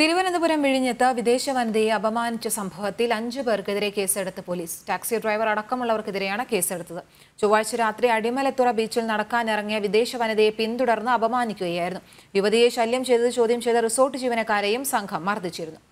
തിരുവനന്തപുരം വിഴിഞ്ഞത്ത് വിദേശ വനിതയെ അപമാനിച്ച സംഭവത്തിൽ അഞ്ചു പേർക്കെതിരെ കേസെടുത്ത് പോലീസ് ടാക്സി ഡ്രൈവർ അടക്കമുള്ളവർക്കെതിരെയാണ് കേസെടുത്തത് ചൊവ്വാഴ്ച രാത്രി അടിമലത്തുറ ബീച്ചിൽ നടക്കാനിറങ്ങിയ വിദേശ വനിതയെ പിന്തുടർന്ന് അപമാനിക്കുകയായിരുന്നു യുവതിയെ ശല്യം ചെയ്തത് ചോദ്യം ചെയ്ത റിസോർട്ട് ജീവനക്കാരെയും സംഘം മർദ്ദിച്ചിരുന്നു